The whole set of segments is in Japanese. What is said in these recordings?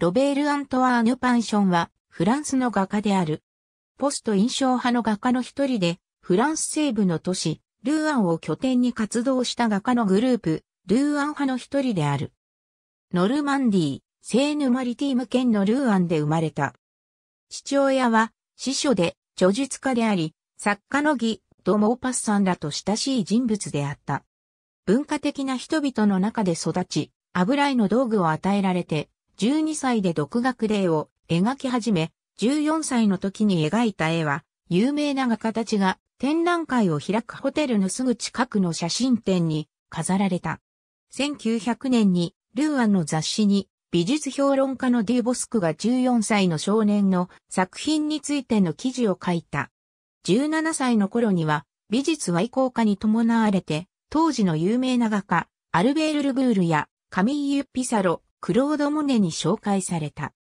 ロベール・アントワーヌ・パンションは、フランスの画家である。ポスト印象派の画家の一人で、フランス西部の都市、ルーアンを拠点に活動した画家のグループ、ルーアン派の一人である。ノルマンディー、セーヌ・マリティーム県のルーアンで生まれた。父親は、司書で、著述家であり、作家の義、ド・モーパスさんらと親しい人物であった。文化的な人々の中で育ち、油絵の道具を与えられて、12歳で独学例を描き始め、14歳の時に描いた絵は、有名な画家たちが展覧会を開くホテルのすぐ近くの写真展に飾られた。1900年にルーアンの雑誌に美術評論家のデューボスクが14歳の少年の作品についての記事を書いた。17歳の頃には美術は移行化に伴われて当時の有名な画家アルベール・ルブールやカミーユ・ピサロ、クロード・モネに紹介された。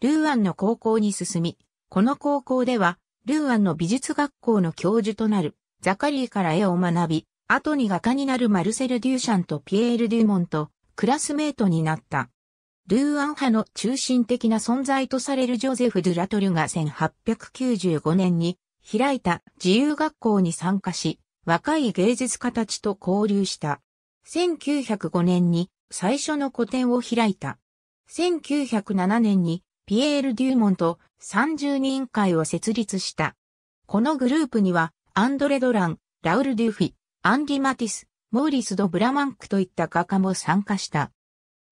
ルーアンの高校に進み、この高校では、ルーアンの美術学校の教授となる、ザカリーから絵を学び、後に画家になるマルセル・デューシャンとピエール・デューモンと、クラスメートになった。ルーアン派の中心的な存在とされるジョゼフ・ドゥラトルが1895年に開いた自由学校に参加し、若い芸術家たちと交流した。1905年に最初の個展を開いた。1907年にピエール・デューモンと30人会を設立した。このグループにはアンドレ・ドラン、ラウル・デュフィ、アンディ・マティス、モーリス・ド・ブラマンクといった画家も参加した。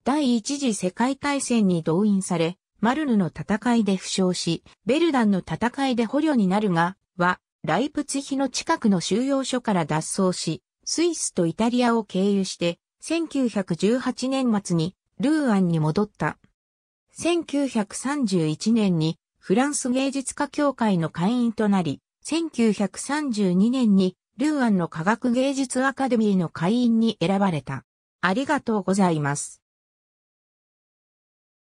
第一次世界大戦に動員され、マルヌの戦いで負傷し、ベルダンの戦いで捕虜になるが、は、ライプツヒの近くの収容所から脱走し、スイスとイタリアを経由して、1918年末にルーアンに戻った。1931年にフランス芸術家協会の会員となり、1932年にルーアンの科学芸術アカデミーの会員に選ばれた。ありがとうございます。